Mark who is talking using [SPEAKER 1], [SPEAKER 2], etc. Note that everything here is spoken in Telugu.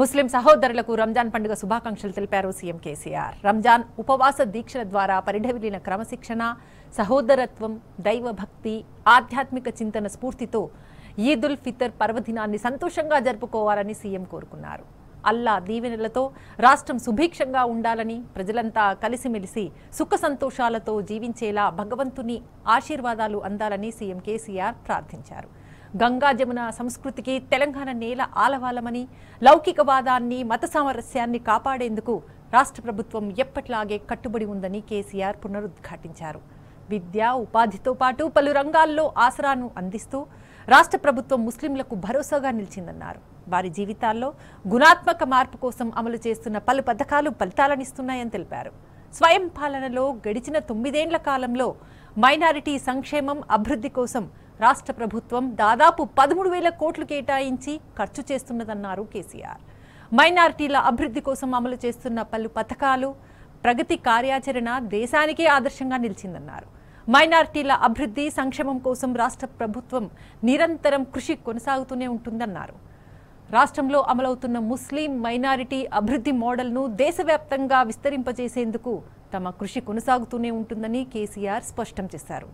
[SPEAKER 1] ముస్లిం సహోదరులకు రంజాన్ పండుగ శుభాకాంక్షలు తెలిపారు సీఎం కేసీఆర్ రంజాన్ ఉపవాస దీక్షల ద్వారా పరిఢవిలిన క్రమశిక్షణ సహోదరత్వం దైవభక్తి ఆధ్యాత్మిక చింతన స్ఫూర్తితో ఈద్ ఉల్ ఫితర్ పర్వదినాన్ని సంతోషంగా జరుపుకోవాలని సీఎం కోరుకున్నారు అల్లా దీవెనలతో రాష్ట్రం సుభిక్షంగా ఉండాలని ప్రజలంతా కలిసిమెలిసి సుఖ సంతోషాలతో జీవించేలా భగవంతుని ఆశీర్వాదాలు అందాలని సీఎం కేసీఆర్ ప్రార్థించారు గంగా జమున సంస్కృతికి తెలంగాణ నేల ఆలవాలమని లౌకికవాదాన్ని మత సామరస్యాన్ని కాపాడేందుకు రాష్ట్ర ప్రభుత్వం ఎప్పట్లాగే కట్టుబడి ఉందని కేసీఆర్ పునరుద్ఘాటించారు విద్య ఉపాధితో పాటు పలు రంగాల్లో ఆసరాను అందిస్తూ రాష్ట్ర ప్రభుత్వం ముస్లింలకు భరోసాగా నిలిచిందన్నారు వారి జీవితాల్లో గుణాత్మక మార్పు కోసం అమలు చేస్తున్న పలు పథకాలు ఫలితాలనిస్తున్నాయని తెలిపారు స్వయం పాలనలో గడిచిన తొమ్మిదేండ్ల కాలంలో మైనారిటీ సంక్షేమం అభివృద్ధి కోసం రాష్ట్ర ప్రభుత్వం దాదాపు పదమూడు వేల కోట్లు కేటాయించి ఖర్చు చేస్తున్నదన్నారు కేసీఆర్ మైనారిటీల అభివృద్ధి కోసం అమలు చేస్తున్న పలు పథకాలు ప్రగతి కార్యాచరణ దేశానికే ఆదర్శంగా నిలిచిందన్నారు మైనారిటీల అభివృద్ధి సంక్షేమం కోసం రాష్ట్ర ప్రభుత్వం నిరంతరం కృషి కొనసాగుతూనే ఉంటుందన్నారు రాష్ట్రంలో అమలవుతున్న ముస్లిం మైనారిటీ అభివృద్ధి మోడల్ను దేశవ్యాప్తంగా విస్తరింపజేసేందుకు తమ కృషి కొనసాగుతూనే ఉంటుందని కేసీఆర్ స్పష్టం చేశారు